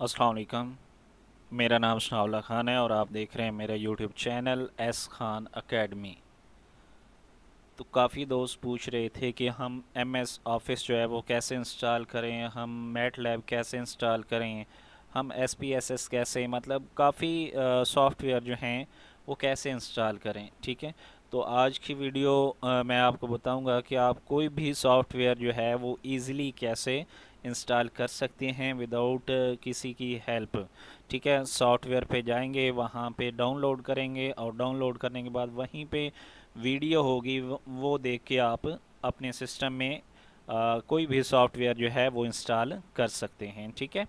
असलकम मेरा नाम शनावला ख़ान है और आप देख रहे हैं मेरा YouTube channel S Khan academy तो काफ़ी दोस्त पूछ रहे थे कि हम एम एस ऑफिस जो है वो कैसे इंस्टॉल करें हम मेट लैब कैसे इंस्टॉल करें हम एस पी एस एस कैसे मतलब काफ़ी सॉफ्टवेयर जो हैं वो कैसे इंस्टॉल करें ठीक है तो आज की वीडियो आ, मैं आपको बताऊंगा कि आप कोई भी सॉफ्टवेयर जो है वो ईज़िली कैसे इंस्टॉल कर सकते हैं विदाउट uh, किसी की हेल्प ठीक है सॉफ्टवेयर पे जाएंगे वहाँ पे डाउनलोड करेंगे और डाउनलोड करने के बाद वहीं पे वीडियो होगी वो देख के आप अपने सिस्टम में आ, uh, कोई भी सॉफ्टवेयर जो है वो इंस्टॉल कर सकते हैं ठीक है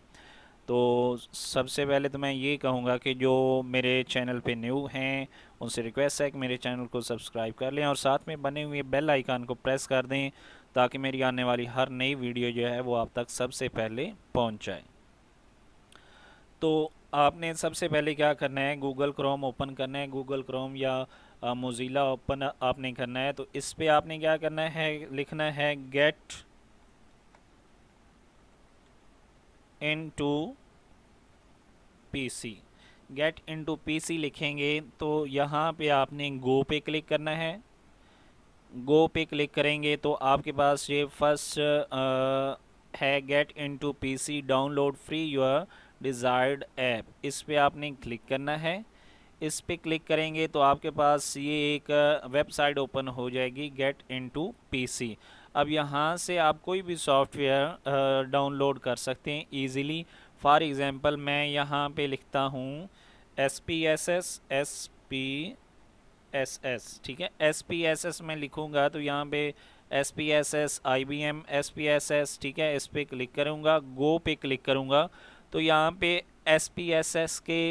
तो सबसे पहले तो मैं ये कहूँगा कि जो मेरे चैनल पे न्यू हैं उनसे रिक्वेस्ट है कि मेरे चैनल को सब्सक्राइब कर लें और साथ में बने हुए बेल आइकान को प्रेस कर दें ताकि मेरी आने वाली हर नई वीडियो जो है वो आप तक सबसे पहले पहुँच जाए तो आपने सबसे पहले क्या करना है गूगल क्रोम ओपन करना है गूगल क्रोम या मोज़िला ओपन आपने करना है तो इस पर आपने क्या करना है लिखना है get in to P C get into PC लिखेंगे तो यहाँ पे आपने गो पे क्लिक करना है गो पे क्लिक करेंगे तो आपके पास ये फर्स्ट है get into PC download free your desired app इस पर आपने क्लिक करना है इस पर क्लिक करेंगे तो आपके पास ये एक वेबसाइट ओपन हो जाएगी गेट इनटू पीसी अब यहाँ से आप कोई भी सॉफ्टवेयर डाउनलोड कर सकते हैं ईज़िली फॉर एग्ज़ाम्पल मैं यहाँ पे लिखता हूँ S P S S S P S S ठीक है एस पी एस एस मैं लिखूँगा तो यहाँ पे S P S S I B M S P S S ठीक है इस पर क्लिक करूँगा गो पे क्लिक करूँगा तो यहाँ पे एस पी एस एस के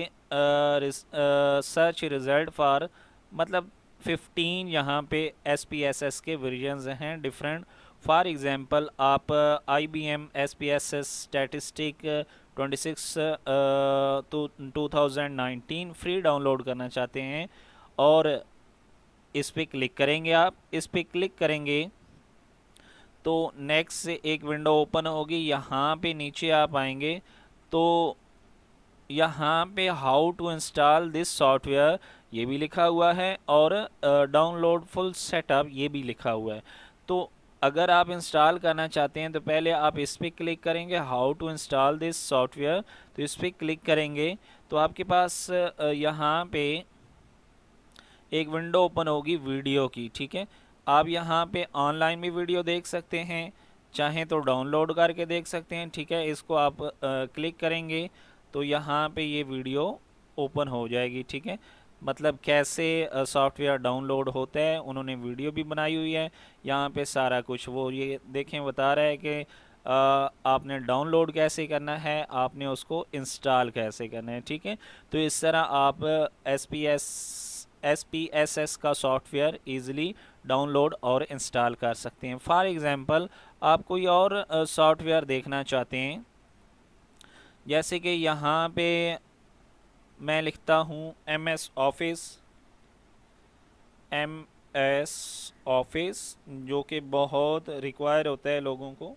सर्च रिज़ल्ट फॉर मतलब फिफ्टीन यहाँ पे एस पी एस एस के वर्जनस हैं डिफरेंट फॉर एग्ज़ाम्पल आप I B M S P S S statistic 26 to 2019 free download करना चाहते हैं और इस पर क्लिक करेंगे आप इस पर क्लिक करेंगे तो नेक्स्ट से एक विंडो ओपन होगी यहाँ पे नीचे आप आएंगे तो यहाँ पे how to install this software ये भी लिखा हुआ है और डाउनलोड फुल सेटअप ये भी लिखा हुआ है तो अगर आप इंस्टॉल करना चाहते हैं तो पहले आप इस पर क्लिक करेंगे how to install this software तो इस पर क्लिक करेंगे तो आपके पास यहाँ पे एक विंडो ओपन होगी वीडियो की ठीक है आप यहाँ पे ऑनलाइन भी वीडियो देख सकते हैं चाहें तो डाउनलोड करके देख सकते हैं ठीक है इसको आप आ, क्लिक करेंगे तो यहाँ पे ये वीडियो ओपन हो जाएगी ठीक है मतलब कैसे सॉफ्टवेयर डाउनलोड होता है उन्होंने वीडियो भी बनाई हुई है यहाँ पे सारा कुछ वो ये देखें बता रहा है कि आपने डाउनलोड कैसे करना है आपने उसको इंस्टॉल कैसे करना है ठीक है तो इस तरह आप S P S S P S S का सॉफ्टवेयर ईज़िली डाउनलोड और इंस्टॉल कर सकते हैं फॉर एग्ज़ाम्पल आप कोई और सॉफ्टवेयर देखना चाहते हैं जैसे कि यहाँ पे मैं लिखता हूँ M S office M S office जो कि बहुत रिक्वायर होता है लोगों को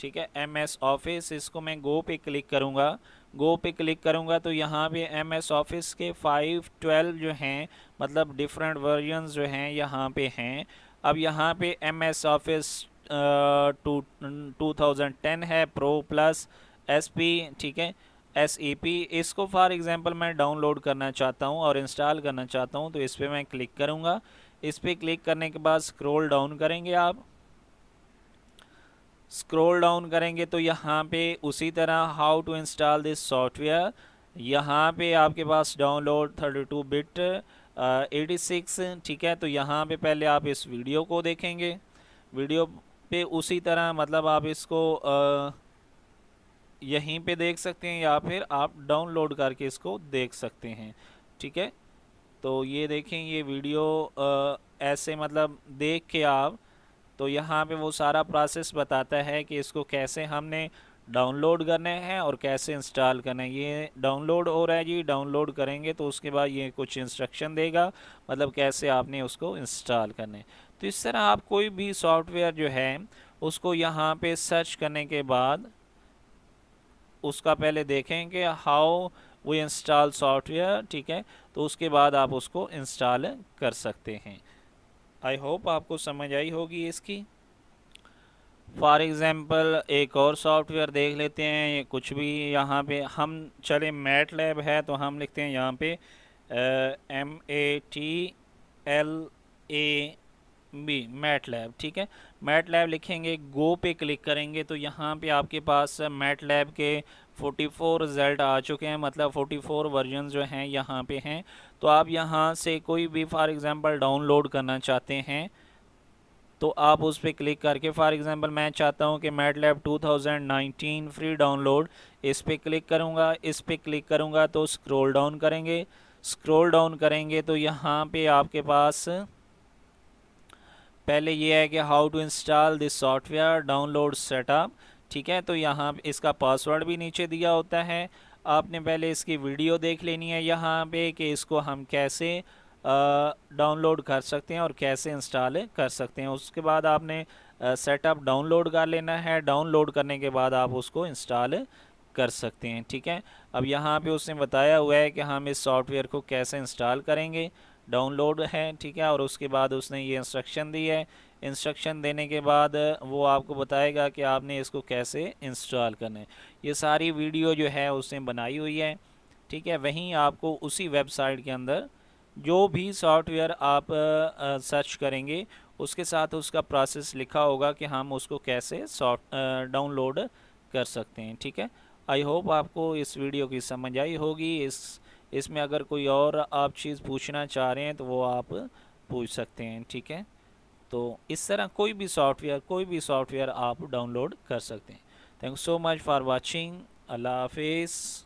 ठीक है एम एस ऑफिस इसको मैं गो पे क्लिक करूँगा गो पे क्लिक करूँगा तो यहाँ पे एम एस ऑफिस के फाइव ट्वेल्व जो हैं मतलब डिफरेंट वर्जन जो हैं यहाँ पे हैं अब यहाँ पे M S office two two thousand ten है प्रो प्लस एस पी ठीक है एस ई पी इसको फॉर एग्ज़ाम्पल मैं डाउनलोड करना चाहता हूँ और इंस्टॉल करना चाहता हूँ तो इस पर मैं क्लिक करूँगा इस पर क्लिक करने के बाद स्क्रोल डाउन करेंगे आप स्क्रोल डाउन करेंगे तो यहाँ पे उसी तरह how to install this software यहाँ पे आपके पास डाउनलोड 32 बिट एटी सिक्स ठीक है तो यहाँ पे पहले आप इस वीडियो को देखेंगे वीडियो पे उसी तरह मतलब आप इसको uh, यहीं पे देख सकते हैं या फिर आप डाउनलोड करके इसको देख सकते हैं ठीक है तो ये देखें ये वीडियो ऐसे मतलब देख के आप तो यहाँ पे वो सारा प्रोसेस बताता है कि इसको कैसे हमने डाउनलोड करने हैं और कैसे इंस्टॉल करना है ये डाउनलोड हो रहा है जी डाउनलोड करेंगे तो उसके बाद ये कुछ इंस्ट्रक्शन देगा मतलब कैसे आपने उसको इंस्टॉल करने तो इस तरह आप कोई भी सॉफ्टवेयर जो है उसको यहाँ पे सर्च करने के बाद उसका पहले देखें कि हाउ वी इंस्टॉल सॉफ्टवेयर ठीक है तो उसके बाद आप उसको इंस्टॉल कर सकते हैं आई होप आपको समझ आई होगी इसकी फॉर एग्ज़ाम्पल एक और सॉफ्टवेयर देख लेते हैं कुछ भी यहाँ पे हम चले मैट लैब है तो हम लिखते हैं यहाँ पे M A T L A B MATLAB ठीक है मैट लैब लिखेंगे गो पे क्लिक करेंगे तो यहाँ पे आपके पास मैट लैब के 44 रिज़ल्ट आ चुके हैं मतलब 44 वर्जन जो हैं यहाँ पे हैं तो आप यहाँ से कोई भी फॉर एग्ज़ाम्पल डाउनलोड करना चाहते हैं तो आप उस पर क्लिक करके फॉर एग्ज़ाम्पल मैं चाहता हूँ कि MATLAB to free download इस पर क्लिक करूँगा इस पर क्लिक करूँगा तो स्क्रोल डाउन करेंगे स्क्रोल डाउन करेंगे तो यहाँ पे आपके पास पहले ये है कि how to install this software download setup ठीक है तो यहाँ इसका पासवर्ड भी नीचे दिया होता है आपने पहले इसकी वीडियो देख लेनी है यहाँ पे कि इसको हम कैसे डाउनलोड कर सकते हैं और कैसे इंस्टॉल कर सकते हैं उसके बाद आपने सेटअप डाउनलोड कर लेना है डाउनलोड करने के बाद आप उसको इंस्टॉल कर सकते हैं ठीक है अब यहाँ पे उसने बताया हुआ है कि हम इस सॉफ्टवेयर को कैसे इंस्टॉल करेंगे डाउनलोड है ठीक है और उसके बाद उसने ये इंस्ट्रक्शन दी है इंस्ट्रक्शन देने के बाद वो आपको बताएगा कि आपने इसको कैसे इंस्टॉल करना है ये सारी वीडियो जो है उसने बनाई हुई है ठीक है वहीं आपको उसी वेबसाइट के अंदर जो भी सॉफ्टवेयर आप सर्च करेंगे उसके साथ उसका प्रोसेस लिखा होगा कि हम उसको कैसे सॉफ्ट डाउनलोड कर सकते हैं ठीक है आई होप आपको इस वीडियो की समझ आई होगी इस इसमें अगर कोई और आप चीज़ पूछना चाह रहे हैं तो वो आप पूछ सकते हैं ठीक है तो इस तरह कोई भी सॉफ्टवेयर कोई भी सॉफ्टवेयर आप डाउनलोड कर सकते हैं thank so much for watching अल्लाह हाफिज़